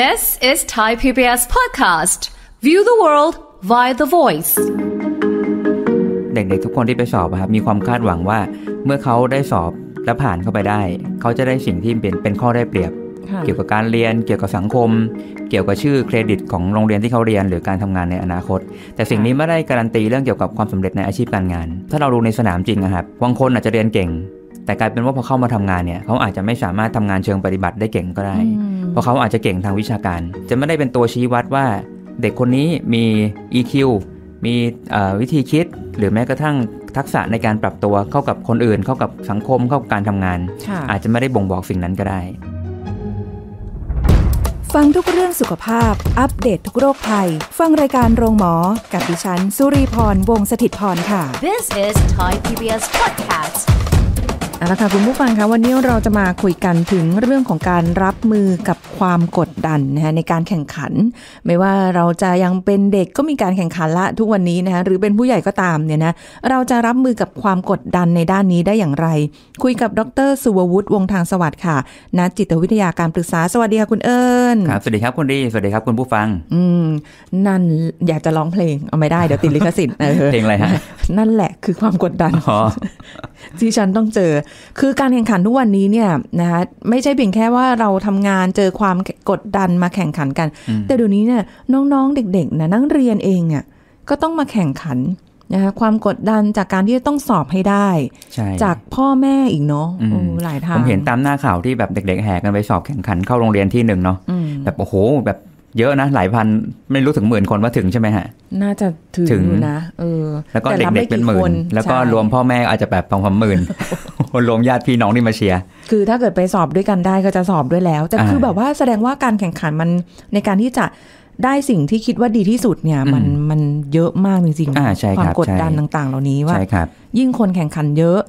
This is Thai PBS podcast. View the world via the voice. เด็กๆทุกคนที่ไปสอบครับมีความคาดหวังว่าเมื่อเขาได้สอบและผ่านเข้าไปได้ เขาจะได้สิ่งที่เป็นเป็นข้อได้เปรียบ เกี่ยวกับการเรียนเกี่ยวกับสังคม เกี่ยวกับชื่อเครดิตของโรงเรียนที่เขาเรียน หรือการทำงานในอนาคต แต่สิ่งนี้ไม่ได้การันตีเรื่องเกี่ยวกับความสำเร็จในอาชีพการงาน ถ้าเราดูในสนามจริงนะครับบางคนอาจจะเรียนเก่งแต่กลายเป็นว่าพอเข้ามาทำงานเนี่ย เขาอาจจะไม่สามารถทำงานเชิงปฏิบัติได้เก่งก็ได้เพราะเขาอาจจะเก่งทางวิชาการ จะไม่ได้เป็นตัวชี้วัดว่า เด็กคนนี้มี EQ มีวิธีคิด หรือแม้กระทั่งทักษะในการปรับตัวเข้ากับคนอื่น เข้ากับสังคมเข้ากับการทำงาน อาจจะไม่ได้บ่งบอกสิ่งนั้นก็ได้ ฟังทุกเรื่องสุขภาพ อัปเดตททุกโรคภัยฟังรายการโรงหมอ กับดิฉันสุรีพร วงศิตพรค่ะ This is Thai PBS Podcast เอาละค่ะคุณผู้ฟังคะวันนี้เราจะมาคุยกันถึงเรื่องของการรับมือกับความกดดันนะคะในการแข่งขัน ไม่ว่าเราจะยังเป็นเด็กก็มีการแข่งขันละทุกวันนี้นะคะหรือเป็นผู้ใหญ่ก็ตามเนี่ยนะเราจะรับมือกับความกดดันในด้านนี้ได้อย่างไร คุยกับดรสุวุฒิวงทางสวัสดิ์ค่ะนักจิตวิทยาการปรึกษาสวัสดีค่ะคุณเอิญครับสวัสดีครับคุณดีสวัสดีครับคุณผู้ฟัง อืมนั่นอยากจะร้องเพลงเอาไม่ได้เดี๋ยวติดลิขสิทธิ์เพลงอะไรฮะนั่นแหละ คือความกดดันที่ฉันต้องเจอคือการแข่งขันทุกวันนี้เนี่ยนะคะไม่ใช่เพียงแค่ว่าเราทำงานเจอความกดดันมาแข่งขันกัน แต่เดี๋ยวนี้เนี่ยน้องๆเด็ก ๆนะนักเรียนเองอ่ะก็ต้องมาแข่งขันนะคะความกดดันจากการที่ต้องสอบให้ได้ จากพ่อแม่อีกเนาะหลายทางผมเห็นตามหน้าข่าวที่แบบเด็กๆ แห่กันไปสอบแข่งขันเข้าโรงเรียนที่หนึ่งเนาะแบบโอ้โหแบบเยอะนะหลายพันไม่รู้ถึงหมื่นคนว่าถึงใช่ไหมฮะ น่าจะถึงนะเออ แล้วก็เด็กๆเป็นหมื่นแล้วก็รวมพ่อแม่อาจจะแบบประมาณหมื่นรวมญาติพี่น้องที่มาเชียร์คือถ้าเกิดไปสอบด้วยกันได้ก็จะสอบด้วยแล้วแต่คือแบบว่าแสดงว่าการแข่งขันมันในการที่จะได้สิ่งที่คิดว่าดีที่สุดเนี่ย มันมันเยอะมากจริงๆความกดดันต่างๆ เหล่านี้ว่ายิ่งคนแข่งขันเยอะ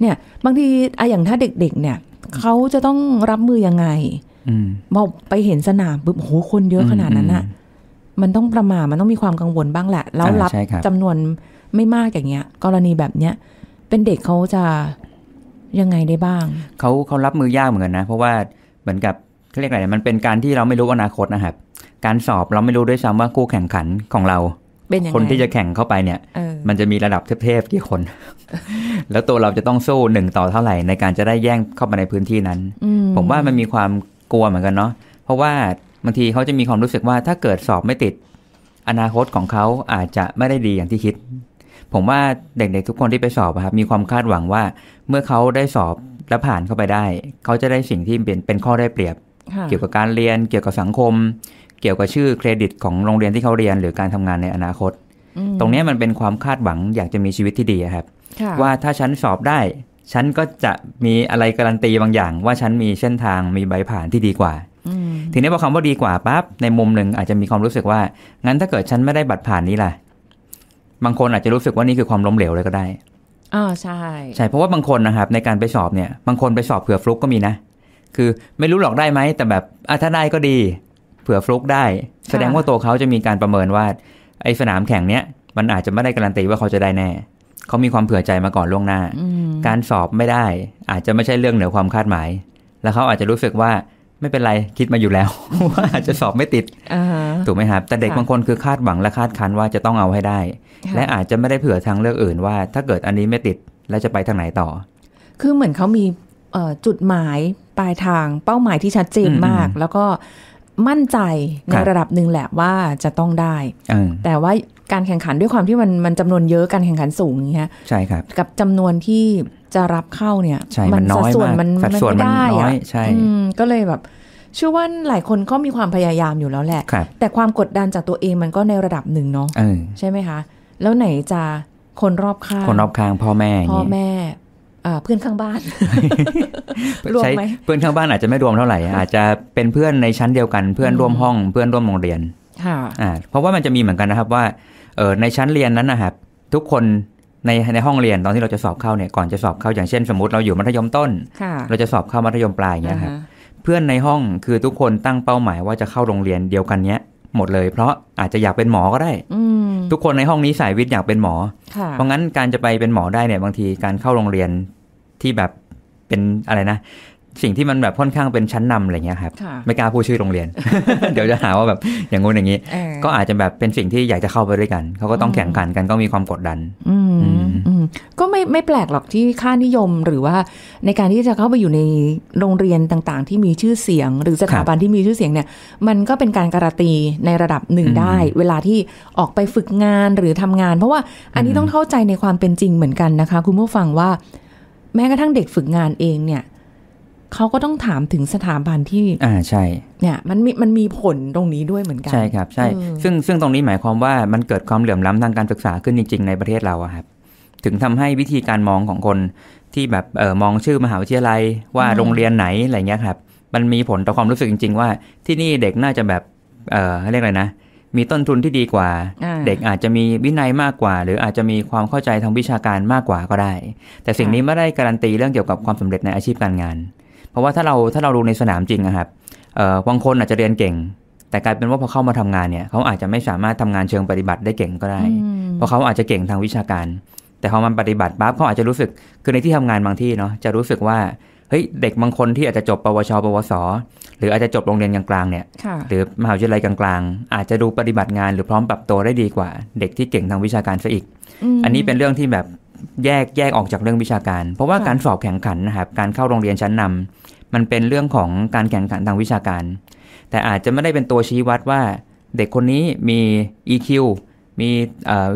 เนี่ย บางทีอะอย่างถ้าเด็กๆเนี่ยเขาจะต้องรับมือยังไงบอกไปเห็นสนามปุ๊บโหคนเยอะขนาดนั้นอะมันต้องประมามันต้องมีความกังวลบ้างแหละ แล้วรับจำนวนไม่มากอย่างเงี้ย กรณีแบบเนี้ยเป็นเด็กเขาจะยังไงได้บ้าง เขาเขารับมือยากเหมือนกันนะ เพราะว่าเหมือนกับเขาเรียกอะไรมันเป็นการที่เราไม่รู้อนาคตนะครับ การสอบเราไม่รู้ด้วยซ้ำว่าคู่แข่งขันของเราคนที่จะแข่งเข้าไปเนี่ย มันจะมีระดับเทพๆกี่คน แล้วตัวเราจะต้องสู้หนึ่งต่อเท่าไหร่ในการจะได้แย่งเข้ามาในพื้นที่นั้นผมว่ามันมีความกลัวเหมือนกันเนาะ เพราะว่าบางทีเขาจะมีความรู้สึกว่าถ้าเกิดสอบไม่ติดอนาคตของเขาอาจจะไม่ได้ดีอย่างที่คิด ผมว่าเด็กๆทุกคนที่ไปสอบครับมีความคาดหวังว่าเมื่อเขาได้สอบและผ่านเข้าไปได้เขาจะได้สิ่งที่เป็นเป็นข้อได้เปรียบ เกี่ยวกับการเรียนเกี่ยวกับสังคม เกี่ยวกับชื่อเครดิตของโรงเรียนที่เขาเรียนหรือการทำงานในอนาคต ตรงนี้มันเป็นความคาดหวังอยากจะมีชีวิตที่ดีครับ ว่าถ้าฉันสอบได้ฉันก็จะมีอะไรการันตีบางอย่าง ว่าฉันมีเส้นทางมีใบผ่านที่ดีกว่า ทีนี้พอคำว่าดีกว่าปั๊บในมุมหนึ่งอาจจะมีความรู้สึกว่า งั้นถ้าเกิดฉันไม่ได้บัตรผ่านนี้ล่ะ บางคนอาจจะรู้สึกว่านี่คือความล้มเหลวเลยก็ได้อ๋อใช่ใช่ เพราะว่าบางคนนะครับ ในการไปสอบเนี่ย บางคนไปสอบเผื่อฟลุกก็มีนะคือไม่รู้หรอกได้ไหมแต่แบบอาถ้าได้ก็ดี เผื่อฟลุกได้ แสดงว่าตัวเขาจะมีการประเมินว่าไอสนามแข่งเนี้ย มันอาจจะไม่ได้การันตีว่าเขาจะได้แน่เขามีความเผื่อใจมาก่อนล่วงหน้า การสอบไม่ได้ อาจจะไม่ใช่เรื่องเหนือความคาดหมาย แล้วเขาอาจจะรู้สึกว่าไม่เป็นไรคิดมาอยู่แล้ว ว่าอาจจะสอบไม่ติดถูกไหมครับ แต่เด็กบางคนคือคาดหวังและคาดคันว่าจะต้องเอาให้ได้ และอาจจะไม่ได้เผื่อทางเลือกอื่นว่า ถ้าเกิดอันนี้ไม่ติด แล้วจะไปทางไหนต่อคือเหมือนเขามีจุดหมายปลายทางเป้าหมายที่ชัดเจนมาก แล้วก็มั่นใจในระดับหนึ่งแหละว่าจะต้องได้แต่ว่าการแข่งขันด้วยความที่มันมันจำนวนเยอะ การแข่งขันสูงอย่างเงี้ย ใช่ครับ กับจำนวนที่จะรับเข้าเนี่ย มันสัดส่วนมากมันไม่ได้อะใช่ก็เลยแบบเชื่อว่าหลายคนก็มีความพยายามอยู่แล้วแหละแต่ความกดดันจากตัวเองมันก็ในระดับหนึ่งเนาะ ใช่ไหมคะ แล้วไหนจะคนรอบข้าง คนรอบข้างพ่อแม่ พ่อแม่ เพื่อนข้างบ้านรวมไหมเพื่อนข้างบ้านอาจจะไม่รวมเท่าไหร่ อาจจะเป็นเพื่อนในชั้นเดียวกัน เพื่อนร่วมห้อง เพื่อนร่วมโรงเรียนอ่าเพราะว่ามันจะมีเหมือนกันนะครับ ว่าเออในชั้นเรียนนั้นนะครับทุกคนในในห้องเรียนตอนที่เราจะสอบเข้าเนี่ยก่อนจะสอบเข้าอย่างเช่น สมมติเราอยู่มัธยมต้น เราจะสอบเข้ามัธยมปลายอย่างเงี้ยครับเพื่อนในห้องคือทุกคนตั้งเป้าหมายว่าจะเข้าโรงเรียนเดียวกันเนี้ยหมดเลยเพราะอาจจะอยากเป็นหมอก็ได้ทุกคนในห้องนี้สายวิทย์อยากเป็นหมอ เพราะงั้นการจะไปเป็นหมอได้เนี่ยบางทีการเข้าโรงเรียนที่แบบเป็นอะไรนะสิ่งที่มันแบบค่อนข้างเป็นชั้นนำอะไรเงี้ยครับไม่กล้าพูดชื่อโรงเรียนเดี๋ยวจะหาว่าแบบอย่างงู้นอย่างนี้ ก็อาจจะแบบเป็นสิ่งที่อยากจะเข้าไปด้วยกัน เขาก็ต้องแข่งขันกันก็มีความกดดันก็ไม่ไม่แปลกหรอกที่ค่านิยมหรือว่าในการที่จะเข้าไปอยู่ในโรงเรียนต่างๆ ที่มีชื่อเสียง หรือสถาบันที่มีชื่อเสียงเนี่ยมันก็เป็นการการันตีในระดับหนึ่งได้ เวลาที่ออกไปฝึกงานหรือทำงาน เพราะว่าอันนี้ต้องเข้าใจในความเป็นจริงเหมือนกันนะคะ คุณผู้ฟังว่า แม้กระทั่งเด็กฝึกงานเองเนี่ยเขาก็ต้องถามถึงสถาบันที่อ่าใช่ เนี่ย มันมีมันมีผลตรงนี้ด้วยเหมือนกัน ใช่ครับ ใช่ ซึ่งซึ่งตรงนี้หมายความว่ามันเกิดความเหลื่อมล้ำทางการศึกษาขึ้นจริงๆ ในประเทศเราครับ ถึงทำให้วิธีการมองของคนที่แบบเออมองชื่อมหาวิทยาลัย ว่าโรงเรียนไหนอะไรเงี้ยครับ มันมีผลต่อความรู้สึกจริง ๆ ว่า ที่นี่เด็กน่าจะแบบ เออเรียกอะไรนะ มีต้นทุนที่ดีกว่า เด็กอาจจะมีวินัยมากกว่า หรืออาจจะมีความเข้าใจทางวิชาการมากกว่าก็ได้ แต่สิ่งนี้ไม่ได้การันตีเรื่องเกี่ยวกับความสำเร็จในอาชีพการงานเพราะว่าถ้าเราถ้าเราดูในสนามจริงนะครับบางคนอาจจะเรียนเก่ง แต่กลายเป็นว่าพอเข้ามาทำงานเนี่ยเขาอาจจะไม่สามารถทำงานเชิงปฏิบัติได้เก่งก็ได้ เพราะเขาอาจจะเก่งทางวิชาการ แต่พอมันปฏิบัติปั๊บเขาอาจจะรู้สึก คือในที่ทำงานบางที่เนาะจะรู้สึกว่า เฮ้ย เด็กบางคนที่อาจจะจบปวชปวสหรืออาจจะจบโรงเรียนกลางๆเนี่ย หรือมหาวิทยาลัยกลางๆ อาจจะดูปฏิบัติงานหรือพร้อมปรับตัวได้ดีกว่า เด็กที่เก่งทางวิชาการซะอีก อันนี้เป็นเรื่องที่แบบแยกแยกออกจากเรื่องวิชาการ เพราะว่าการสอบแข่งขันนะครับการเข้าโรงเรียนชั้นนำมันเป็นเรื่องของการแข่งขันทางวิชาการ แต่อาจจะไม่ได้เป็นตัวชี้วัดว่า เด็กคนนี้มี EQ มี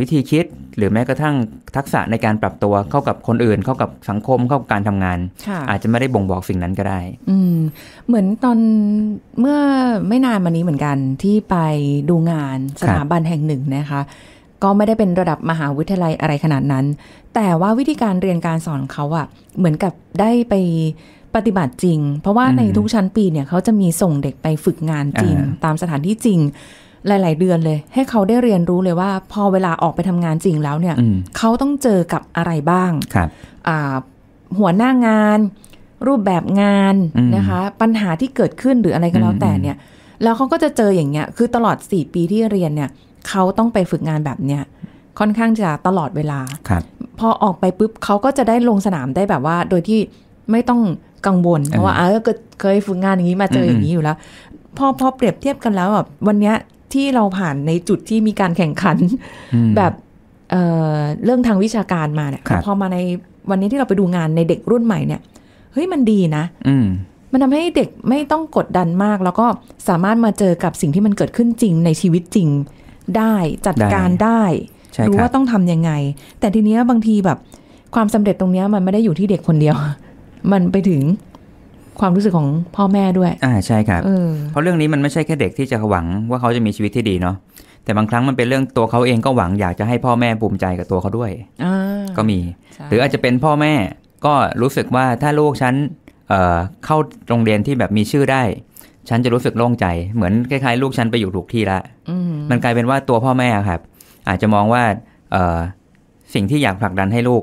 วิธีคิด หรือแม้กระทั่งทักษะในการปรับตัวเข้ากับคนอื่น เข้ากับสังคมเข้ากับการทำงาน อาจจะไม่ได้บ่งบอกสิ่งนั้นก็ได้ อืเหมือนตอนเมื่อไม่นานมานี้เหมือนกันที่ไปดูงานสถาบันแห่งหนึ่งนะคะ ก็ไม่ได้เป็นระดับมหาวิทยาลัยอะไรขนาดนั้น แต่ว่าวิธีการเรียนการสอนเขาอะเหมือนกับได้ไปปฏิบัติจริง เพราะว่าในทุกชั้นปีเนี่ยเขาจะมีส่งเด็กไปฝึกงานจริง ตามสถานที่จริงหลายๆ เดือนเลย ให้เขาได้เรียนรู้เลยว่า พอเวลาออกไปทำงานจริงแล้วเนี่ยเขาต้องเจอกับอะไรบ้างครับหัวหน้างาน รูปแบบงานนะคะปัญหาที่เกิดขึ้นหรืออะไรก็แล้วแต่เนี่ยแล้วเขาก็จะเจออย่างเงี้ยคือตลอดสี่ปีที่เรียนเนี่ยเขาต้องไปฝึกงานแบบเนี้ยค่อนข้างจะตลอดเวลาพอออกไปปุ๊บเขาก็จะได้ลงสนามได้แบบว่า โดยที่ไม่ต้องกังวลเพราะว่าเออเคยฝึกงานอย่างนี้มาเจออย่างนี้อยู่แล้ว พอพอเปรียบเทียบกันแล้ว แบบ วันเนี้ยที่เราผ่านในจุดที่มีการแข่งขัน แบบเเรื่องทางวิชาการมาเนี่ยพอมาในวันนี้ที่เราไปดูงานในเด็กรุ่นใหม่เนี่ยเฮ้ยมันดีนะมันทำให้เด็กไม่ต้องกดดันมาก แล้วก็สามารถมาเจอกับสิ่งที่มันเกิดขึ้นจริง ในชีวิตจริงได้จัดการได้รู้ว่าต้องทำยังไง แต่ทีเนี้ยบางทีแบบ ความสำเร็จตรงเนี้ยมันไม่ได้อยู่ที่เด็กคนเดียวมันไปถึงความรู้สึกของพ่อแม่ด้วย อ่าใช่ครับ เพราะเรื่องนี้มันไม่ใช่แค่เด็กที่จะหวังว่าเขาจะมีชีวิตที่ดีเนาะ แต่บางครั้งมันเป็นเรื่องตัวเขาเองก็หวังอยากจะให้พ่อแม่ภูมิใจกับตัวเขาด้วยอก็มี หรืออาจจะเป็นพ่อแม่ก็รู้สึกว่าถ้าลูกฉันเเข้าโรงเรียนที่แบบมีชื่อได้ ฉันจะรู้สึกโล่งใจ เหมือนคล้ายๆ ลูกฉันไปอยู่ถูกที่ละมันกลายเป็นว่าตัวพ่อแม่ครับ อาจจะมองว่าสิ่งที่อยากผลักดันให้ลูก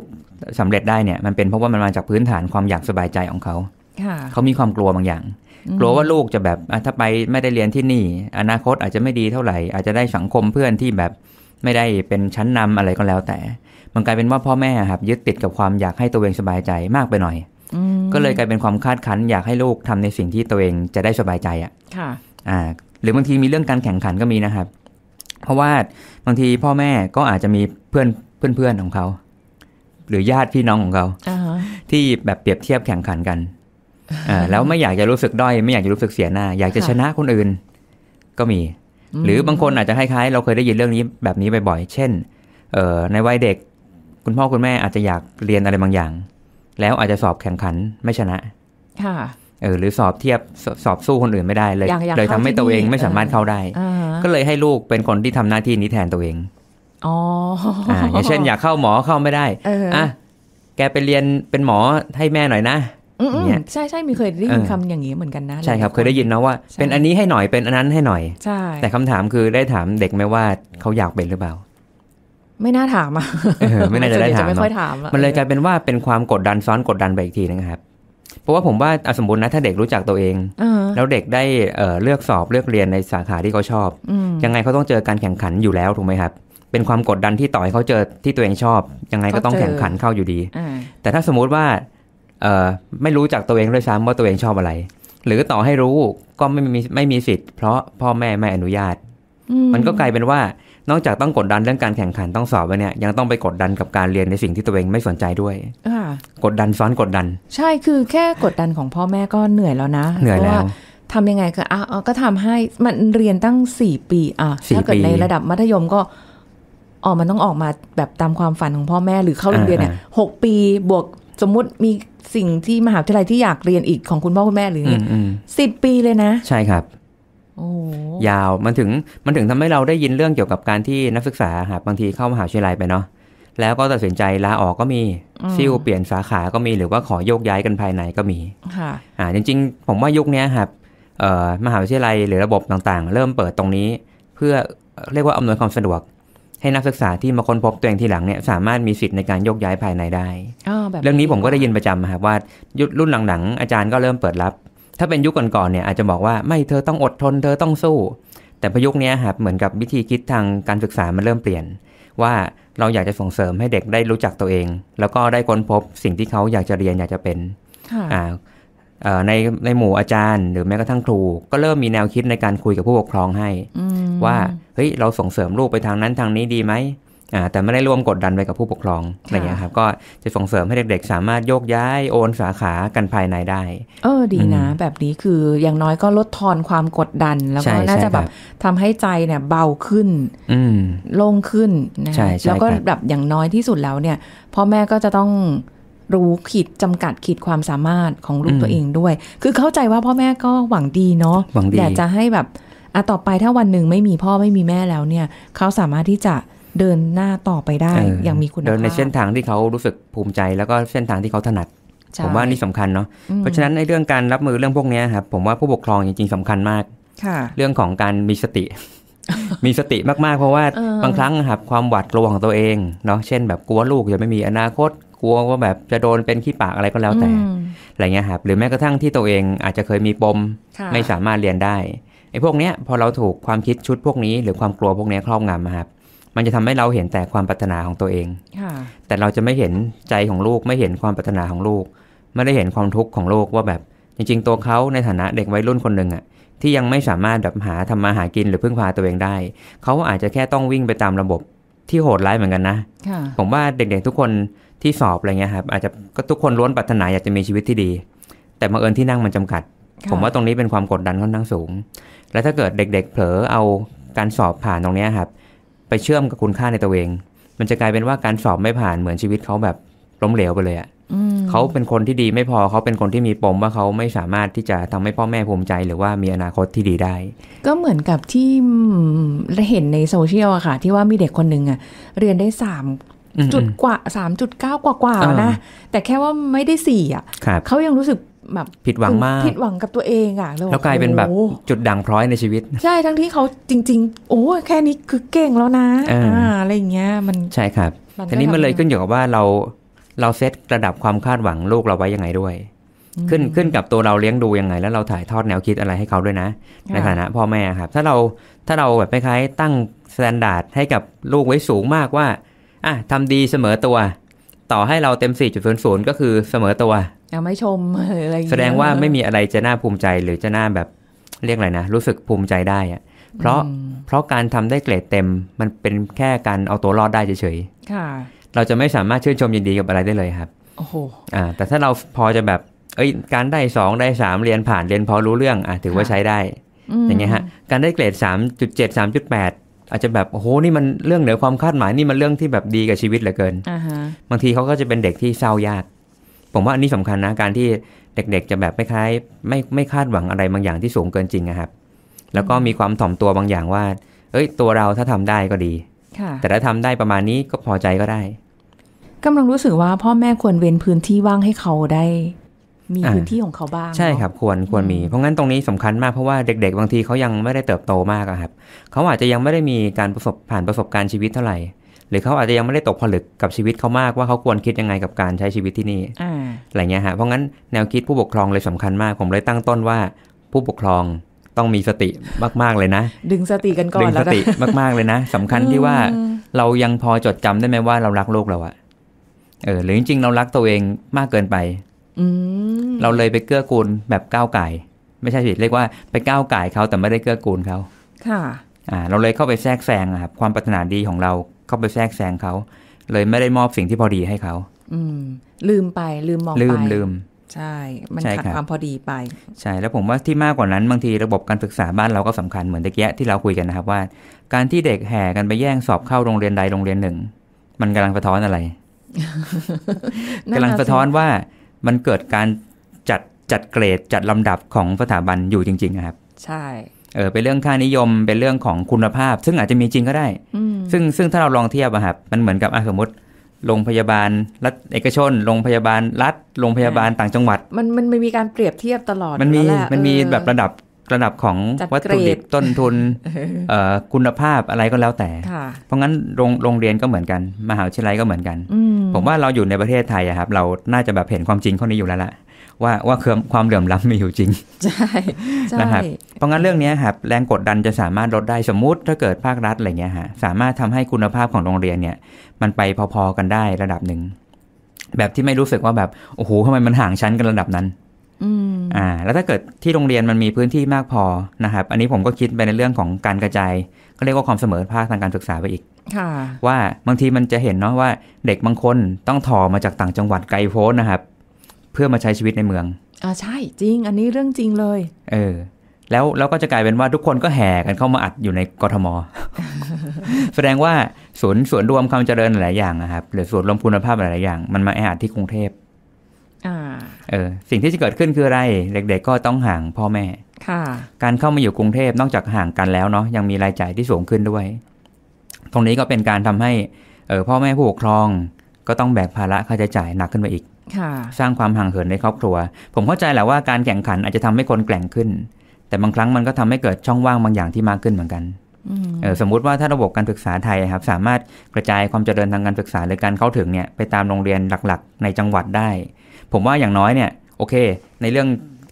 สำเร็จได้เนี่ยมันเป็นเพราะว่ามันมาจากพื้นฐานความอยากสบายใจของเขาเขามีความกลัวบางอย่าง กลัวว่าลูกจะแบบ ถ้าไปไม่ได้เรียนที่นี่ อนาคตอาจจะไม่ดีเท่าไหร่ อาจจะได้สังคมเพื่อนที่แบบไม่ได้เป็นชั้นนำอะไรก็แล้วแต่ มันกลายเป็นว่าพ่อแม่ครับ ยึดติดกับความอยากให้ตัวเองสบายใจมากไปหน่อย ก็เลยกลายเป็นความคาดคั้นอยากให้ลูกทำในสิ่งที่ตัวเองจะได้สบายใจอ่ะค่ะ อ่าหรือบางทีมีเรื่องการแข่งขันก็มีนะครับ เพราะว่าบางทีพ่อแม่ก็อาจจะมีเพื่อนเพื่อนๆของเขาหรือญาติพี่น้องของเขาที่แบบเปรียบเทียบแข่งขันกันแล้วไม่อยากจะรู้สึกด้อยไม่อยากจะรู้สึกเสียหน้า อยากจะชนะคนอื่น ก็มี หรือบางคนอาจจะคล้ายๆเราเคยได้ยินเรื่องนี้แบบนี้บ่อยๆเช่น เอในวัยเด็กคุณพ่อคุณแม่อาจจะอยากเรียนอะไรบางอย่าง แล้วอาจจะสอบแข่งขันไม่ชนะค่ะเออหรือสอบเทียบสอบสู้คนอื่นไม่ได้เลยเลยทำให้ตัวเองไม่สามารถเข้าได้ก็เลยให้ลูกเป็นคนที่ทำหน้าที่นี้แทนตัวเองอ๋ออย่างเช่น อยากเข้าหมอเข้าไม่ได้อ่ะแกไปเรียนเป็นหมอให้แม่หน่อยนะใช่ใช่มีเคยได้ยินคำอย่างนี้เหมือนกันนะใช่ครับเคยได้ยินนะว่า เป็นอันนี้ให้หน่อยเป็นอันนั้นให้หน่อยใช่แต่คำถามคือได้ถามเด็กไหมว่าเขาอยากเป็นหรือเปล่า ไม่น่าถามอ่ะไม่น่าจะได้ถามเนาะมันเลยกลายเป็นว่าเป็นความกดดันซ้อนกดดันไปอีกทีนะครับ เพราะว่าผมว่าสมมตินะถ้าเด็กรู้จักตัวเองแล้วเด็กได้เลือกสอบเลือกเรียนในสาขาที่เขาชอบยังไงเขาต้องเจอการแข่งขันอยู่แล้วถูกไหมครับเป็นความ กดดันที่ต่อให้เขาเจอที่ตัวเองชอบยังไงก็ต้องแข่งขันเข้าอยู่ดี แต่ถ้าสมมุติว่าเออไม่รู้จักตัวเองด้วยซ้ำว่าตัวเองชอบอะไร หรือต่อให้รู้ก็ไม่มีไม่มีสิทธิ์เพราะพ่อแม่ไม่อนุญาตมันก็กลายเป็นว่า นอกจากต้องกดดันเรื่องการแข่งขันต้องสอบไปเนี่ยยังต้องไปกดดันกับการเรียนในสิ่งที่ตัวเองไม่สนใจด้วยกดดันซ้อนกดดัน ใช่คือแค่กดดันของพ่อแม่ก็เหนื่อยแล้วนะเหนื่อยแล้วทำยังไงก็อ่ะก็ทำให้มันเรียนตั้งสี่ปีอ่ะถ้าเกิดในระดับมัธยมก็อ๋อมันต้องออกมาแบบตามความฝันของพ่อแม่หรือเข้าโรงเรียนเนี่ยหกปีบวกสมมุติมีสิ่งที่มหาวิทยาลัยที่อยากเรียนอีกของคุณพ่อคุณแม่หรือเนี้ยสิบปีเลยนะ ใช่ครับ ยาวมันถึงมันถึงทำให้เราได้ยินเรื่องเกี่ยวกับการที่นักศึกษาหาบางทีเข้ามหาวิทยาลัยไปเนาะแล้วก็ตัดสินใจลาออกก็มีซิ่วเปลี่ยนสาขาก็มีหรือว่าขอโยกย้ายกันภายในก็มีค่ะอ่าจริงๆ ผมว่ายุคนี้ครับมหาวิทยาลัยหรือระบบต่างๆ เริ่มเปิดตรงนี้ เพื่อเรียกว่าอำนวยความสะดวกให้นักศึกษาที่มาค้นพบตัวเองทีหลังเนี่ยสามารถมีสิทธิ์ในการยกย้ายภายในได้เรื่องนี้ผมก็ได้ยินประจำครับว่ารุ่นหลังๆอาจารย์ก็เริ่มเปิดรับ ถ้าเป็นยุคก่อนๆเนี่ยอาจจะบอกว่าไม่เธอต้องอดทนเธอต้องสู้ แต่พยุคนี้ครับเหมือนกับวิธีคิดทางการศึกษามันเริ่มเปลี่ยน ว่าเราอยากจะส่งเสริมให้เด็กได้รู้จักตัวเอง แล้วก็ได้ค้นพบสิ่งที่เขาอยากจะเรียนอยากจะเป็นอ่าในในหมู่อาจารย์ หรือแม้กระทั่งครู ก็เริ่มมีแนวคิดในการคุยกับผู้ปกครองให้ว่า เฮ้ย เราส่งเสริมลูกไปทางนั้นทางนี้ดีไหมแต่ไม่ได้ร่วมกดดันไปกับผู้ปกครองอะไรเงี้ยครับ ก็จะส่งเสริมให้เด็ก ๆ สามารถโยกย้ายโอนสาขากันภายในได้ เออดีนะ แบบนี้คืออย่างน้อยก็ลดทอนความกดดันแล้วก็น่าจะแบบทำให้ใจเนี่ยเบาขึ้น อืโล่งขึ้นนะแล้วก็แบบอย่างน้อยที่สุดแล้วเนี่ยพ่อแม่ก็จะต้องรู้ขีดจำกัดขีดความสามารถของลูกตัวเองด้วย คือเข้าใจว่าพ่อแม่ก็หวังดีเนาะอยากจะให้แบบอ่ะต่อไปถ้าวันหนึ่งไม่มีพ่อไม่มีแม่แล้วเนี่ย เขาสามารถที่จะเดินหน้าต่อไปได้ อย่างมีคุณภาพ เดินในเส้นทางที่เขารู้สึกภูมิใจ แล้วก็เส้นทางที่เขาถนัด ผมว่านี่สำคัญเนาะ เพราะฉะนั้นในเรื่องการรับมือเรื่องพวกนี้ครับผมว่าผู้ปกครองจริงๆสำคัญมากเรื่องของการมีสติ มีสติมากๆเพราะว่าบางครั้งครับความหวาดกลัวของตัวเองเนาะ เช่นแบบกลัวลูกจะไม่มีอนาคตกลัวว่าแบบจะโดนเป็นขี้ปากอะไรก็แล้วแต่ อะไรเงี้ยครับ หรือแม้กระทั่งที่ตัวเองอาจจะเคยมีปม ไม่สามารถเรียนได้ไอ้พวกเนี้ยพอเราถูกความคิดชุดพวกนี้หรือความกลัวพวกนี้ครอบงำครับ มันจะทำให้เราเห็นแต่ความปรารถนาของตัวเอง แต่เราจะไม่เห็นใจของลูกไม่เห็นความปรารถนาของลูก ไม่ได้เห็นความทุกข์ของลูกว่าแบบ จริงๆ ตัวเขาในฐานะเด็กวัยรุ่นคนหนึ่งอะ่ะที่ยังไม่สามารถแบบหาทำมาหากินหรือพึ่งพาตัวเองได้ เขาอาจจะแค่ต้องวิ่งไปตามระบบ ที่โหดร้ายเหมือนกันนะผมว่าเด็กๆทุกคนที่สอบอะไรเงี้ยครับอาจจะก็ทุกคนล้วนปรารถนาอยากจะมีชีวิตที่ดี แต่มาเอิญที่นั่งมันจำกัด ผมว่าตรงนี้เป็นความกดดันค่อนข้างสูง แล้วถ้าเกิดเด็ก ๆ เผลอเอาการสอบผ่านตรงนี้ครับไปเชื่อมกับคุณค่าในตัวเอง มันจะกลายเป็นว่าการสอบไม่ผ่านเหมือนชีวิตเขาแบบล้มเหลวไปเลยอะ่ะเขาเป็นคนที่ดีไม่พอเขาเป็นคนที่มีปมว่าเขาไม่สามารถที่จะทำให้พ่อแม่ภูมิใจหรือว่ามีอนาคตที่ดีได้ ก็เหมือนกับที่เห็นในโซเชียลอะค่ะที่ว่ามีเด็กคนหนึ่งอะเรียนได้สามจุดกว่าสามจุดเก้ากว่ากว่านะแต่แค่ว่าไม่ได้สี่อ่ะเขายังรู้สึกแบบผิดหวังมาก ผิดหวังกับตัวเองอ่ะแล้วกลายเป็นแบบจุดด่างพร้อยในชีวิต ใช่ทั้งที่เขาจริง ๆ โอ้แค่นี้คือเก่งแล้วนะออะไรอย่างเงี้ย มันใช่ ครับทีนี้มันเลยขึ้นอยู่กับว่าเราเราเซตระดับความคาดหวังลูกเราไว้ยังไงด้วย ขึ้นขึ้นกับตัวเราเลี้ยงดูยังไง แล้วเราถ่ายทอดแนวคิดอะไรให้เขาด้วยนะในฐานะพ่อแม่ครับถ้าเราถ้าเราแบบคล้ายๆตั้งสแตนดาร์ดให้กับลูกไว้สูงมากว่าอะทำดีเสมอตัว ต่อให้เราเต็ม 4.00ก็คือเสมอตัวยังไม่ชมอะไรแสดงว่าไม่มีอะไรจะน่าภูมิใจ หรือจะน่าแบบเรียกอะไรนะรู้สึกภูมิใจได้อะเพราะเพราะการทำได้เกรดเต็มมันเป็นแค่การเอาตัวรอดได้เฉยๆค่ะ เราจะไม่สามารถชื่นชมยินดีกับอะไรได้เลยครับโอ้โหอ่าแต่ถ้าเราพอจะแบบเอ้ยการได้สองได้สามเรียนผ่านเรียนพอรู้เรื่องอ่ะถือว่าใช้ได้อย่างเงี้ยฮะการได้เกรดสามจุดเจ็ดสามจุดแปดอาจจะแบบโอ้โหนี่มันเรื่องเหนือความคาดหมายนี่มันเรื่องที่แบบดีกับชีวิตเหลือเกินบางทีเขาก็จะเป็นเด็กที่เศร้ายาก ผมว่าอันนี้สำคัญนะการที่เด็กๆจะแบบไม่คล้ายไม่ไม่คาดหวังอะไรบางอย่างที่สูงเกินจริงนะครับ แล้วก็มีความถ่อมตัวบางอย่างว่า เอ้ย ตัวเราถ้าทำได้ก็ดีแต่ถ้าทำได้ประมาณนี้ก็พอใจก็ได้กำลังรู้สึกว่าพ่อแม่ควรเว้นพื้นที่ว่างให้เขาได้มีพื้นที่ของเขาบ้างใช่ครับควรควรมี เพราะงั้นตรงนี้สำคัญมากเพราะว่าเด็กๆบางทีเขายังไม่ได้เติบโตมากครับเขาอาจจะยังไม่ได้มีการประสบผ่านประสบการณ์ชีวิตเท่าไหร่หรือเขาอาจจะยังไม่ได้ตกผลึก กับชีวิตเขามากว่าเขาควรคิดยังไงกับการใช้ชีวิตที่นี่อะไรเงี้ยฮะเพราะงั้นแนวคิดผู้ปกครองเลยสำคัญมากผมเลยตั้งต้นว่า ผู้ปกครองต้องมีสติมากๆเลยนะ ดึงสติกันก่อนดึงสติมากๆเลยนะสำคัญที่ว่า เรายังพอจดจำได้ไหมว่าเรารักโลกเราอะเออหรือจริงๆเรารักตัวเองมากเกินไปเราเลยไปเกื้อกูลแบบก้าวไก่ ไม่ใช่ผิดเรียกว่าไปก้าวไก่เขาแต่ไม่ได้เกื้อกูลเขาค่ะ อ่า เราเลยเข้าไปแทรกแซงครับความปรารถนาดีของเราเข้าไปแทรกแซงเขา เลยไม่ได้มอบสิ่งที่พอดีให้เขาอืมลืมไปลืมมองไปลืมลืมใช่มันขาดความพอดีไป ใช่แล้วผมว่าที่มากกว่านั้น บางทีระบบการศึกษาบ้านเราก็สำคัญเหมือนตะเกียที่เราคุยกันนะครับว่าการที่เด็กแห่กันไปแย่งสอบเข้าโรงเรียนใดโรงเรียนหนึ่ง มันกำลังสะท้อนอะไร กำลังสะท้อนว่ามันเกิดการจัดจัดเกรดจัดลำดับของสถาบันอยู่จริงๆครับ ใช่เออเป็นเรื่องค่านิยมเป็นเรื่องของคุณภาพ ซึ่งอาจจะมีจริงก็ได้ซึ่งซึ่งถ้าเราลองเทียบอะครับมันเหมือนกับสมมติโรงพยาบาล รัฐเอกชนโรงพยาบาลรัฐโรงพยาบาลต่างจังหวัด มันมันมีการเปรียบเทียบตลอดมันมีมันมีแบบระดับระดับของวัตถุดิบต้นทุนคุณภาพอะไรก็แล้วแต่เพราะงั้นโรงเรียนก็เหมือนกันมหาวิทยาลัยก็เหมือนกันผมว่าเราอยู่ในประเทศไทยครับเราน่าจะแบบเห็นความจริงข้อนี้อยู่แล้วละว่าว่าความเหลื่อมล้ำมีอยู่จริง ใช่นะครับเพราะงั้นเรื่องนี้ครับแรงกดดันจะสามารถลดได้สมมติถ้าเกิดภาครัฐอะไรเงี้ยฮะสามารถทำให้คุณภาพของโรงเรียนเนี่ย มันไปพอๆกันได้ระดับหนึ่งแบบที่ไม่รู้สึกว่าแบบโอ้โหทำไมมันห่างชั้นกันระดับนั้น อือ่าแล้วถ้าเกิดที่โรงเรียนมันมีพื้นที่มากพอ นะครับ อันนี้ผมก็คิดไปในเรื่องของการกระจายก็เรียกว่าความเสมอภาคทางการศึกษาไปอีกว่าบางทีมันจะเห็นเนาะว่าเด็กบางคนต้องถอมาจากต่างจังหวัดไกลโพ้นนะครับ เพื่อมาใช้ชีวิตในเมืองอ่าใช่จริงอันนี้เรื่องจริงเลย เออแล้วเราก็จะกลายเป็นว่าทุกคนก็แห่กันเข้ามาอัดอยู่ในกรทม แสดงว่าสวนสวนรวมความเจริญหลายอย่างนะครับหรือสวนรวมคุณภาพหลายอย่าง มันมาแออัดที่กรุงเทพเออสิ่งที่จะเกิดขึ้นคืออะไร เด็กๆ ก็ต้องห่างพ่อแม่ค่ะการเข้ามาอยู่กรุงเทพนอกจากห่างกันแล้วเนาะยังมีรายจ่ายที่สูงขึ้นด้วย ตรงนี้ก็เป็นการทำให้เออพ่อแม่ผู้ปกครอง ก็ต้องแบกภาระค่าใช้จ่ายหนักขึ้นไปอีก สร้างความห่างเหินในครอบครัว ผมเข้าใจแหละว่าการแข่งขันอาจจะทำให้คนแกล่งขึ้น แต่บางครั้งมันก็ทำให้เกิดช่องว่างบางอย่างที่มากขึ้นเหมือนกันเออสมมุติว่าถ้าระบบการศึกษาไทยครับสามารถกระจายความเจริญทางการศึกษาหรือการเข้าถึงเนี่ยไปตามโรงเรียนหลักๆ ในจังหวัดได้ผมว่าอย่างน้อยเนี่ยโอเค ในเรื่อง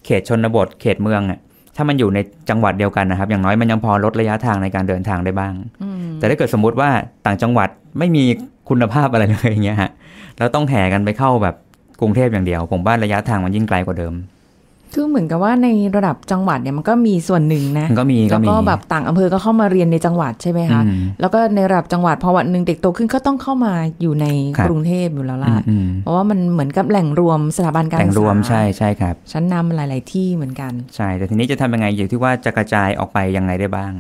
เขตชนบทเขตเมืองอ่ะถ้ามันอยู่ในจังหวัดเดียวกันนะครับอย่างน้อยมันยังพอลดระยะทางในการเดินทางได้บ้าง แต่ถ้าเกิดสมมติว่าต่างจังหวัดไม่มีคุณภาพอะไรเลยอย่างเงี้ยฮะแล้วต้องแห่กันไปเข้าแบบกรุงเทพอย่างเดียว ผมว่า ระยะทางมันยิ่งไกลกว่าเดิมคือเหมือนกับว่าในระดับจังหวัดเนี่ยมันก็มีส่วนหนึ่งนะก็มีแล้วก็แบบต่างอำเภอก็เข้ามาเรียนในจังหวัดใช่ไหมคะแล้วก็ในระดับจังหวัดพอวันหนึ่งเด็กโตขึ้นก็ต้องเข้ามาอยู่ในกรุงเทพอยู่แล้วล่ะเพราะว่ามันเหมือนกับแหล่งรวม สถาบันการศึกษาแหล่งรวมใช่ใช่ครับชั้นนำหลาย ๆที่เหมือนกันใช่ แต่ทีนี้จะทำยังไงอยู่ที่ว่าจะกระจายออกไปยังไงได้บ้าง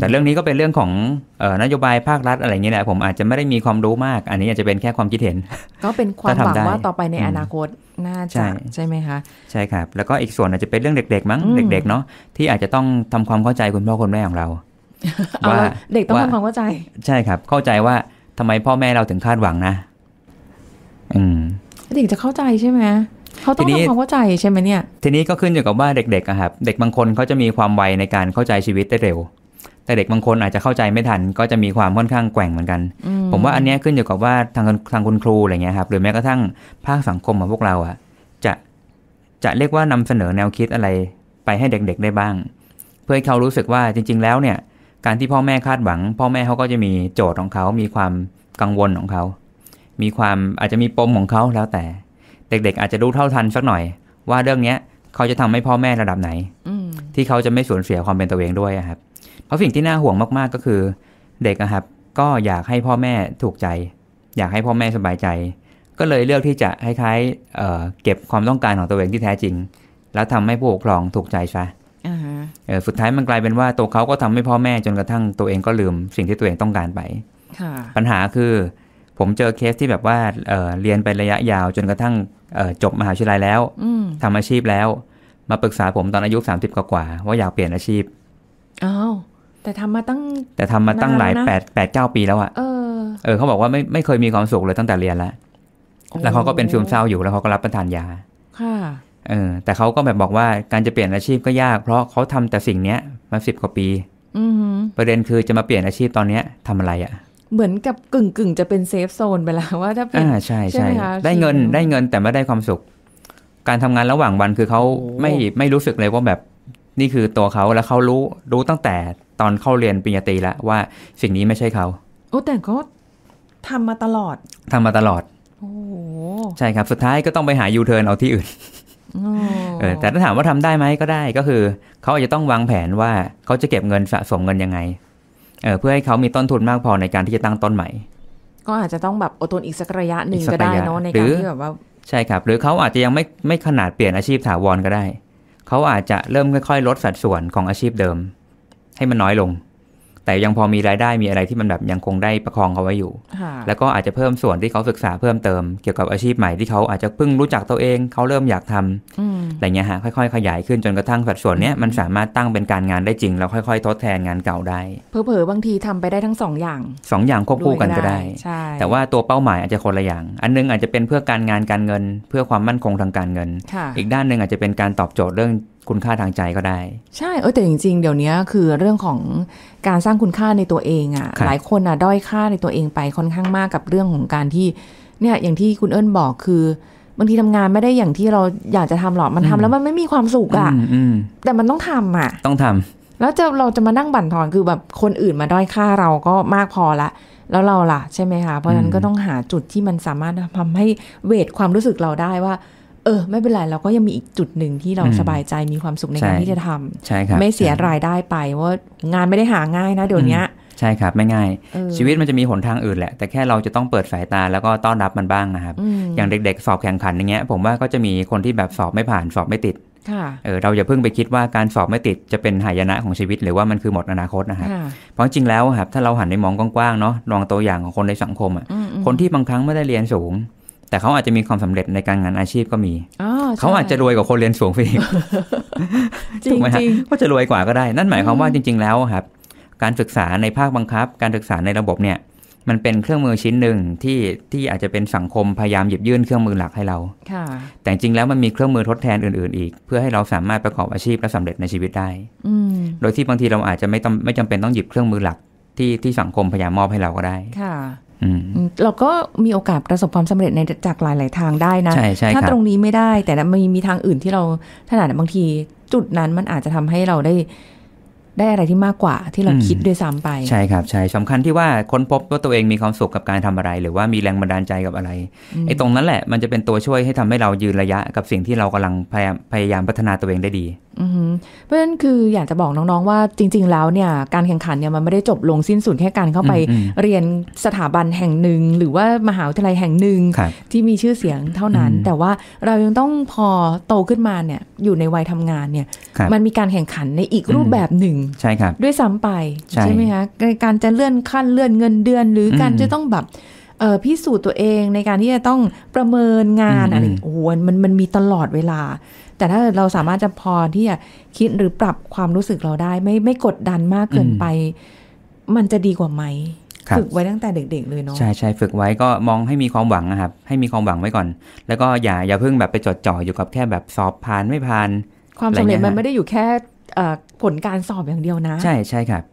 แต่เรื่องนี้ก็เป็นเรื่องของนโยบายภาครัฐอะไรเงี้ยแหละผมอาจจะไม่ได้มีความรู้มาก อันนี้อาจจะเป็นแค่ความคิดเห็นก็เป็นความหวังว่าต่อไปในอนาคตน่าจะใช่ไหมคะใช่ครับแล้วก็อีกส่วนอาจจะเป็นเรื่องเด็กๆมั้งเด็กๆเนาะที่อาจจะต้องทำความเข้าใจคุณพ่อคุณแม่ของเรา ว่า เด็กต้องทำความเข้าใจ ใช่ครับ เข้าใจว่าทำไมพ่อแม่เราถึงคาดหวังนะอืมเด็กจะเข้าใจใช่ไหมเขาต้องทำความเข้าใจใช่ไหมเนี่ย ทีนี้ก็ขึ้นอยู่กับว่าเด็กๆะครับ เด็กบางคนเขาจะมีความไวในการเข้าใจชีวิตได้เร็วแต่เด็กบางคนอาจจะเข้าใจไม่ทันก็จะมีความค่อนข้างแกว่งเหมือนกัน ผมว่าอันนี้ขึ้นอยู่กับว่าทางทางคุณครูอะไรเงี้ยครับหรือแม้กระทั่งภาคสังคมของพวกเราอะจะจะเรียกว่านำเสนอแนวคิดอะไรไปให้เด็กๆได้บ้าง เพื่อให้เขารู้สึกว่าจริงๆแล้วเนี่ย การที่พ่อแม่คาดหวัง พ่อแม่เขาก็จะมีโจทย์ของเขา มีความกังวลของเขา มีความอาจจะมีปมของเขาแล้ว แต่ เด็กๆอาจจะรู้เท่าทันสักหน่อย ว่าเรื่องเนี้ยเขาจะทำให้พ่อแม่ระดับไหนที่เขาจะไม่สูญเสียความเป็นตัวเองด้วยครับเพราะสิ่งที่น่าห่วงมากๆก็คือ เด็กนะครับ ก็อยากให้พ่อแม่ถูกใจ อยากให้พ่อแม่สบายใจ ก็เลยเลือกที่จะคล้ายๆเก็บความต้องการของตัวเองที่แท้จริง แล้วทำให้ผู้ปกครองถูกใจซะสุดท้ายมันกลายเป็นว่าตัวเขาก็ทำให้พ่อแม่จนกระทั่งตัวเองก็ลืมสิ่งที่ตัวเองต้องการไปปัญหาคือ ผมเจอเคสที่แบบว่าเเรียนไประยะยาวจนกระทั่งจบมหาวิทยาลัยแล้วทำอาชีพแล้ว มาปรึกษาผมตอนอายุ30กว่าว่าอยากเปลี่ยนอาชีพอ้าแต่ทำมาตั้งแต่ทำมาตั้งหลายแปดแปดเก้าปีแล้วอะเออ เออเขาบอกว่าไม่ไม่เคยมีความสุขเลยตั้งแต่เรียนแล้ว แล้วเขาก็เป็นฟิล์มเศร้าอยู่แล้วเขาก็รับประทานยา ค่ะ เออ แต่เขาก็แบบบอกว่าการจะเปลี่ยนอาชีพก็ยากเพราะเขาทำแต่สิ่งเนี้ยมาสิบกว่าปี อืประเด็นคือจะมาเปลี่ยนอาชีพตอนเนี้ยทำอะไรอ่ะ เหมือนกับกึ่งกึ่งจะเป็นเซฟโซนไปแล้วว่าถ้าเป็น อ่า ใช่ใช่ได้เงินได้เงินแต่ไม่ได้ความสุข การทำงานระหว่างวันคือเขาไม่ไม่รู้สึกเลยว่าแบบนี่คือตัวเขาแล้วเขารู้รู้ตั้งแต่ตอนเข้าเรียนปริญญาตรีแล้วว่าสิ่งนี้ไม่ใช่เขา โอ้ แต่ก็ทำมาตลอดทำมาตลอด โอ้ใช่ครับสุดท้ายก็ต้องไปหายูเทิร์นเอาที่อื่นเออแต่ถ้าถามว่าทำได้ไหมก็ได้ก็คือ เขาอาจจะต้องวางแผนว่าเขาจะเก็บเงินสะสมเงินยังไงเออเพื่อให้เขามีต้นทุนมากพอในการที่จะตั้งต้นใหม่ ก็อาจจะต้องแบบอดทนอีกสักระยะหนึ่งก็ได้เนาะในการที่แบบว่า ใช่ครับ หรือเขาอาจจะยังไม่ไม่ขนาดเปลี่ยนอาชีพถาวรก็ได้ เขาอาจจะเริ่มค่อยๆลดสัดส่วนของอาชีพเดิมให้มันน้อยลง แต่ยังพอมีรายได้มีอะไรที่มันแบบยังคงได้ประคองเขาไว้อยู่ แล้วก็อาจจะเพิ่มส่วนที่เขาศึกษาเพิ่มเติมเกี่ยวกับอาชีพใหม่ที่เขาอาจจะเพิ่งรู้จักตัวเองเขาเริ่มอยากทำอะไรเงี้ยฮะค่อยๆ ขยายขึ้นจนกระทั่งสัดส่วนเนี้ยมันสามารถตั้งเป็นการงานได้จริง แล้วค่อย ๆ ทดแทนงานเก่าได้ เผลอๆบางทีทำไปได้ทั้ง2ออย่าง2อย่างควบคู่กันก็ได้แต่ว่าตัวเป้าหมายอาจจะคนละอย่าง อันนึงอาจจะเป็นเพื่อการงานการเงินเพื่อความมั่นคงทางการเงินอีกด้านหนึ่งอาจจะเป็นการตอบโจทย์เรื่องคุณค่าทางใจก็ได้ ใช่เออแต่จริง ๆ เดี๋ยวนี้คือเรื่องของการสร้างคุณค่าในตัวเองอะ่ะหลายคนอะ่ะด้อยค่าในตัวเองไปค่อนข้างมากกับเรื่องของการที่เนี่ยอย่างที่คุณเอิญบอกคือบางทีทำงานไม่ได้อย่างที่เราอยากจะทำหรอกมันทำแล้วมันไม่มีความสุขอะ่ะแต่มันต้องทำอ่ะต้องทำแล้วจะเราจะมานั่งบั่นทอนคือแบบคนอื่นมาด้อยค่าเราก็มากพอละ แล้วเราล่ะใช่ไหมคะเพราะฉะนั้นก็ต้องหาจุดที่มันสามารถทำให้เวทความรู้สึกเราได้ว่าเออไม่เป็นไร เราก็ยังมีอีกจุดหนึ่งที่เราสบายใจมีความสุขในการที่จะทำใช่ครับไม่เสียรายได้ไปว่างานไม่ได้หาง่ายนะเดี๋ยวนี้ใช่ครับไม่ง่าย ชีวิตมันจะมีหนทางอื่นแหละแต่แค่เราจะต้องเปิดสายตาแล้วก็ต้อนรับมันบ้างนะครับอย่างเด็กๆสอบแข่งขันอย่างเงี้ยผมว่าก็จะมีคนที่แบบสอบไม่ผ่านสอบไม่ติดเออเราอย่าเพิ่งไปคิดว่าการสอบไม่ติดจะเป็นหายนะของชีวิตหรือว่ามันคือหมดอนาคตนะครับเพราะจริงแล้วครับถ้าเราหันไปมองกว้างๆเนาะลองตัวอย่างของคนในสังคมอ่ะคนที่บางครั้งไม่ได้เรียนสูงแต่เขาอาจจะมีความสำเร็จในการงานอาชีพก็มีเขาอาจจะรวยกว่าคนเรียนสูงฟรีถูกไหมครับก็จะรวยกว่าก็ได้นั่นหมายความว่า จริงๆแล้วครับ การศึกษาในภาคบังคับ การศึกษาในระบบเนี่ย มันเป็นเครื่องมือชิ้นหนึ่งที่ที่อาจจะเป็นสังคมพยายามหยิบยื่นเครื่องมือหลักให้เรา แต่จริงแล้วมันมีเครื่องมือทดแทนอื่น ๆ อีก เพื่อให้เราสามารถประกอบอาชีพและสำเร็จในชีวิตได้โดยที่บางทีเราอาจจะไม่ต้องไม่จำเป็นต้องหยิบเครื่องมือหลัก ที่ที่สังคมพยายามมอบให้เราก็ได้ค่ะเราก็มีโอกาสประสบความสำเร็จในจากหลาย ๆ ทางได้นะถ้าตรงนี้ไม่ได้แต่มีมีทางอื่นที่เราถนัดบางที จุดนั้นมันอาจจะทำให้เราได้ได้อะไรที่มากกว่าที่เราคิดด้วยซ้ำไป ใช่ครับ ใช่สำคัญที่ว่าค้นพบว่าตัวเองมีความสุขกับการทำอะไร หรือว่ามีแรงบันดาลใจกับอะไรไอ้ตรงนั้นแหละ มันจะเป็นตัวช่วยให้ทำให้เรายืนระยะ กับสิ่งที่เรากำลังพยายามพัฒนาตัวเองได้ดีเพราะฉะนั้นคืออยากจะบอกน้องๆ ว่าจริงๆแล้วเนี่ยการแข่งขันเนี่ยมันไม่ได้จบลงสิ้นสุดแค่การเข้าไปเรียนสถาบันแห่งหนึ่ง หรือว่ามหาวิทยาลัยแห่งหนึ่งที่มีชื่อเสียงเท่านั้น แต่ว่าเรายังต้องพอโตขึ้นมาเนี่ยอยู่ในวัยทำงานเนี่ยมันมีการแข่งขันในอีกรูปแบบหนึ่งใช่ครับ ด้วยซ้ำไป ใช่ไหมคะการจะเลื่อนขั้นเลื่อนเงินเดือน หรือการจะต้องแบบพิสูจน์ตัวเองในการที่จะต้องประเมินงานอะไรโอ้โหมันมันมีตลอดเวลาแต่ถ้าเราสามารถจะพอที่จะคิดหรือปรับความรู้สึกเราได้ ไม่ไม่กดดันมากเกินไป มันจะดีกว่าไหมฝึกไว้ตั้งแต่เด็กๆ เลยเนาะใช่ใช่ฝึกไว้ก็มองให้มีความหวังนะครับ ให้มีความหวังไว้ก่อน แล้วก็อย่าอย่าเพิ่งแบบไปจดจ่ออยู่กับแค่แบบสอบผ่านไม่ผ่าน ความสำเร็จมันไม่ได้อยู่แค่ผลการสอบอย่างเดียวนะ ใช่ใช่ครับ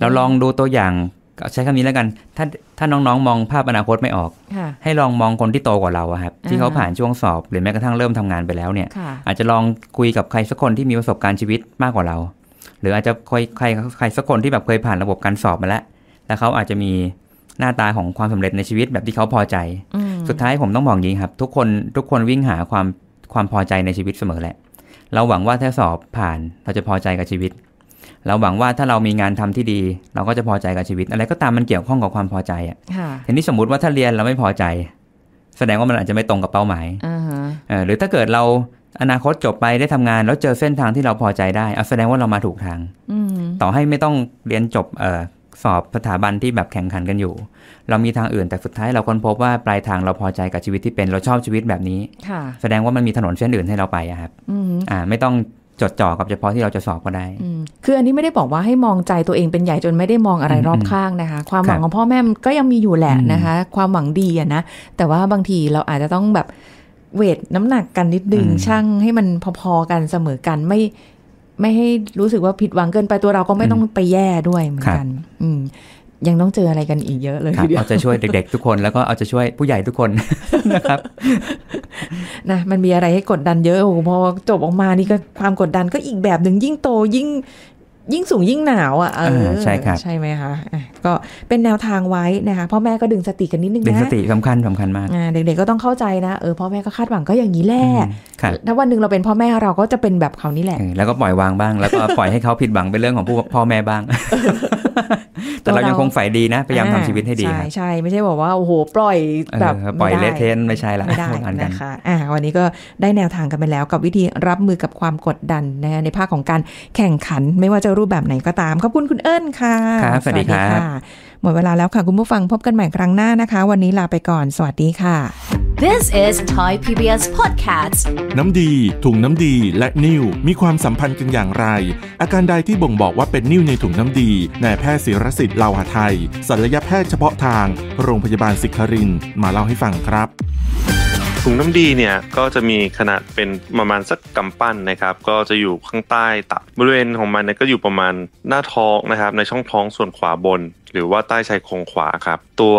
เราลองดูตัวอย่างก็ใช้คำนี้แล้วกัน ถ้าถ้าน้องๆมองภาพอนาคตไม่ออก ให้ลองมองคนที่โตกว่าเราครับ ที่เขาผ่านช่วงสอบ หรือแม้กระทั่งเริ่มทำงานไปแล้วเนี่ย อาจจะลองคุยกับใครสักคนที่มีประสบการณ์ชีวิตมากกว่าเรา หรืออาจจะคุยใครใครสักคนที่แบบเคยผ่านระบบการสอบมาแล้วแล้วเขาอาจจะมีหน้าตาของความสำเร็จในชีวิตแบบที่เขาพอใจ สุดท้ายผมต้องบอกอย่างครับ ทุกคนทุกคนวิ่งหาความความพอใจในชีวิตเสมอแหละ เราหวังว่าถ้าสอบผ่านเราจะพอใจกับชีวิตเราหวังว่าถ้าเรามีงานทำที่ดี เราก็จะพอใจกับชีวิต อะไรก็ตามมันเกี่ยวข้องกับความพอใจอ่ะทีนี้สมมุติว่าถ้าเรียนเราไม่พอใจ แสดงว่ามันอาจจะไม่ตรงกับเป้าหมายหรือถ้าเกิดเราอนาคตจบไปได้ทำงาน แล้วเจอเส้นทางที่เราพอใจได้อาแสดงว่าเรามาถูกทางต่อให้ไม่ต้องเรียนจบเอสอบสถาบันที่แบบแข่งขันกันอยู่ เรามีทางอื่นแต่สุดท้ายเราค้นพบว่าปลายทางเราพอใจกับชีวิตที่เป็นเราชอบชีวิตแบบนี้แสดงว่ามันมีถนนเส้นอื่นให้เราไปครับอ่าไม่ต้องจดจ่อกับเฉพาะที่เราจะสอบก็ได้คืออันนี้ไม่ได้บอกว่าให้มองใจตัวเองเป็นใหญ่จนไม่ได้มองอะไรรอบข้างนะคะ ความหวังของพ่อแม่ก็ยังมีอยู่แหละนะคะ ความหวังดีอะนะแต่ว่าบางทีเราอาจจะต้องแบบเวทน้ำหนักกันนิดนึงช่างให้มันพอๆกันเสมอกันไม่ ไม่ให้รู้สึกว่าผิดหวังเกินไปตัวเราก็ไม่ต้องไปแย่ด้วยเหมือนกัน อืมยังต้องเจออะไรกันอีกเยอะเลยเอาจะช่วยเด็กๆ ทุกคนแล้วก็เอาจะช่วยผู้ใหญ่ทุกคนนะครับนะมันมีอะไรให้กดดันเยอะ โอ้พอจบออกมานี่ก็ความกดดันก็อีกแบบหนึ่งยิ่งโตยิ่งยิ่งสูงยิ่งหนาวอ่ะใช่ครับใช่ไหมคะก็เป็นแนวทางไว้นะคะพ่อแม่ก็ดึงสติกันนิดนึงนะดึงสติสำคัญสำคัญมากเด็กๆก็ต้องเข้าใจนะเออพ่อแม่ก็คาดหวังก็อย่างนี้แหละถ้าวันหนึ่งเราเป็นพ่อแม่เราก็จะเป็นแบบเขานี่แหละแล้วก็ปล่อยวางบ้างแล้วก็ปล่อยให้เขาผิดหวังเป็นเรื่องของผู้พ่อแม่บ้างแต่เรายังคงฝ่ายดีนะพยายามทำชีวิตให้ดีใช่ใช่ไม่ใช่บอกว่าโอ้โหปล่อยแบบปล่อยเลเทนไม่ใช่ละไม่ได้นะคะอ่าวันนี้ก็ได้แนวทางกันไปแล้วกับวิธีรับมือกับความกดดันนะในภาคของการแข่งขันไม่ว่าจะรูปแบบไหนก็ตาม ขอบคุณคุณเอิญค่ะครับสวัสดีค่ะ หมดเวลาแล้วค่ะ คุณผู้ฟังพบกันใหม่ครั้งหน้านะคะ วันนี้ลาไปก่อน สวัสดีค่ะ This is Thai PBS Podcast น้ำดีถุงน้ำดี และนิ่วมีความสัมพันธ์กันอย่างไร อาการใดที่บ่งบอกว่าเป็นนิ่วในถุงน้ำดีนายแพทย์ศิรสิทธิ์เลาหไทย ศัลยแพทย์เฉพาะทาง โรงพยาบาลศิกคริน มาเล่าให้ฟังครับถุงน้ำดีเนี่ยก็จะมีขนาดเป็นประมาณสักกำปั้นนะครับ ก็จะอยู่ข้างใต้ตับบริเวณของมันเนี่ยก็อยู่ประมาณหน้าท้องนะครับในช่องท้องส่วนขวาบน หรือว่าใต้ชายโครงขวาครับตัว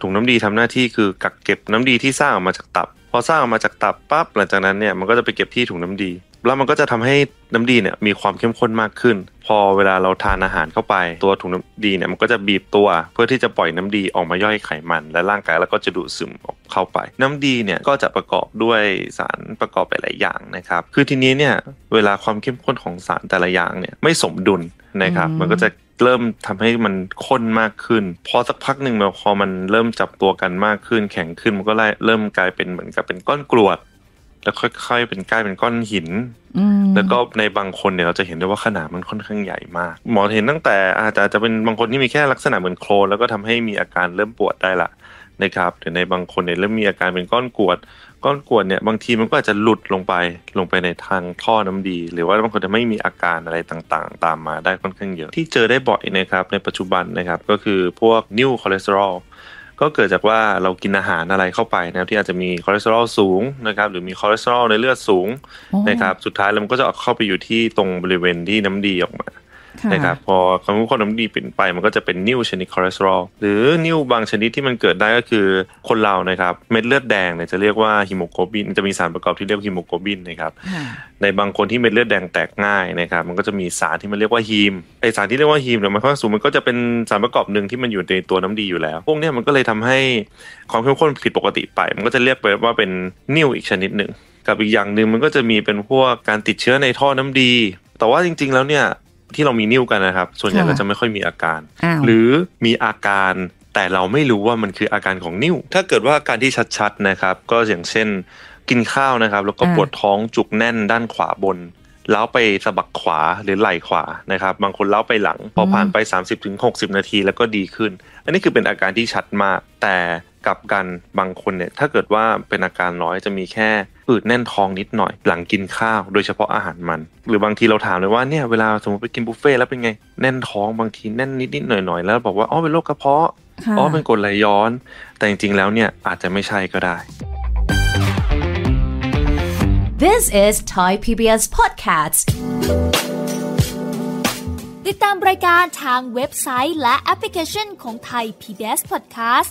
ถุงน้ำดีทำหน้าที่คือกักเก็บน้ำดีที่สร้างออกมาจากตับพอสร้างออกมาจากตับปั๊บหลังจากนั้นเนี่ยมันก็จะไปเก็บที่ถุงน้ำดีแล้วมันก็จะทำให้น้ำดีเนี่ยมีความเข้มข้นมากขึ้น พอเวลาเราทานอาหารเข้าไปตัวถุงน้ำดีเนี่ยมันก็จะบีบตัว เพื่อที่จะปล่อยน้ำดีออกมาย่อยไขมัน และร่างกายแล้วก็จะดูดซึมออกเข้าไป น้ำดีเนี่ยก็จะประกอบด้วยสารประกอบหลายอย่างนะครับคือทีนี้เนี่ยเวลาความเข้มข้นของสารแต่ละอย่างเนี่ยไม่สมดุลนะครับมันก็จะเริ่มทำให้มันข้นมากขึ้น พอสักพักหนึ่งพอมันเริ่มจับตัวกันมากขึ้น แข็งขึ้นมันก็เริ่มกลายเป็นเหมือนกับเป็นก้อนกรวดแล้วค่อยๆ เป็นกลายเป็นก้อนหิน แล้วก็ในบางคนเนี่ยเราจะเห็นได้ว่าขนาดมันค่อนข้างใหญ่มาก หมอเห็นตั้งแต่อาจจะเป็นบางคนที่มีแค่ลักษณะเหมือนโคลนแล้วก็ทำให้มีอาการเริ่มปวดได้ละนะครับหรือในบางคนเนี่ยเริ่มมีอาการเป็นก้อนกวด ก้อนกวดเนี่ยบางทีมันก็อาจจะหลุดลงไป ลงไปในทางท่อน้ำดี หรือว่าบางคนจะไม่มีอาการอะไรต่างๆ ตามมาได้ค่อนข้างเยอะ ที่เจอได้บ่อยนะครับในปัจจุบันนะครับก็คือพวกนิ่วคอเลสเตอรอลก็เกิดจากว่าเรากินอาหารอะไรเข้าไปนะครับ ที่อาจจะมีคอเลสเตอรอลสูงนะครับ หรือมีคอเลสเตอรอลในเลือดสูงนะครับสุดท้ายแล้วมันก็จะเข้าไปอยู่ที่ตรงบริเวณที่น้ำดีออกมานะครับพอคำว่าคว้มดันดีเป็นไป มันก็จะเป็นนิ่วชนิดคอเลสเตอรอลหรือนิ่วบางชนิดที่มันเกิดได้ก็คือคนเรานะครับเม็ดเลือดแดงเนี่ยจะเรียกว่าฮิโมโกลบินจะมีสารประกอบที่เรียกฮิโมโกลบินนะครับในบางคนที่เม็ดเลือดแดงแตกง่ายนะครับมันก็จะมีสารที่มันเรียกว่าฮีมไอสารที่เรียกว่าฮีมเนี่ยมันข้อสูงมันก็จะเป็นสารประกอบหนึ่งที่มันอยู่ในตัวน้ำดีอยู่แล้วพวกนี้มันก็เลยทำให้ความเข้มข้นผิดปกติไป มันก็จะเรียกไปว่าเป็นนิ่วอีกชนิดหนึ่งกับอีกอย่างหนึ่งมันก็จะมีเป็นพวกการติดเชื้อในท่อน้ำดี แต่ว่าจริง ๆแล้วเนี่ยที่เรามีนิ้วกันนะครับ ส่วนใหญ่ก็จะไม่ค่อยมีอาการ หรือมีอาการแต่เราไม่รู้ว่ามันคืออาการของนิ้วถ้าเกิดว่าอาการที่ชัดๆนะครับ ก็อย่างเช่นกินข้าวนะครับแล้วก็ปวดท้องจุกแน่น ด้านขวาบนเล้าไปสะบักขวาหรือไหล่ขวานะครับ บางคนเล้าไปหลังพอผ่านไป 30-60 นาทีแล้วก็ดีขึ้น อันนี้คือเป็นอาการที่ชัดมากแต่กับกันบางคนเนี่ยถ้าเกิดว่าเป็นอาการน้อย จะมีแค่ อืดแน่นท้องนิดหน่อยหลังกินข้าวโดยเฉพาะอาหารมัน หรือบางทีเราถามเลยว่าเนี่ยเวลาสมมติไปกิน บุฟเฟ่แล้วเป็นไงแน่นท้องบางทีแน่นนิดนิดหน่อยหน่อยแล้วบอกว่าอ๋อเป็นโรคกระเพาะอ๋อเป็นกรดไหลย้อน แต่จริงๆ แล้วเนี่ยอาจจะไม่ใช่ก็ได้ This is Thai PBS Podcast ติดตามรายการทางเว็บไซต์ และแอปพลิเคชันของ Thai PBS Podcast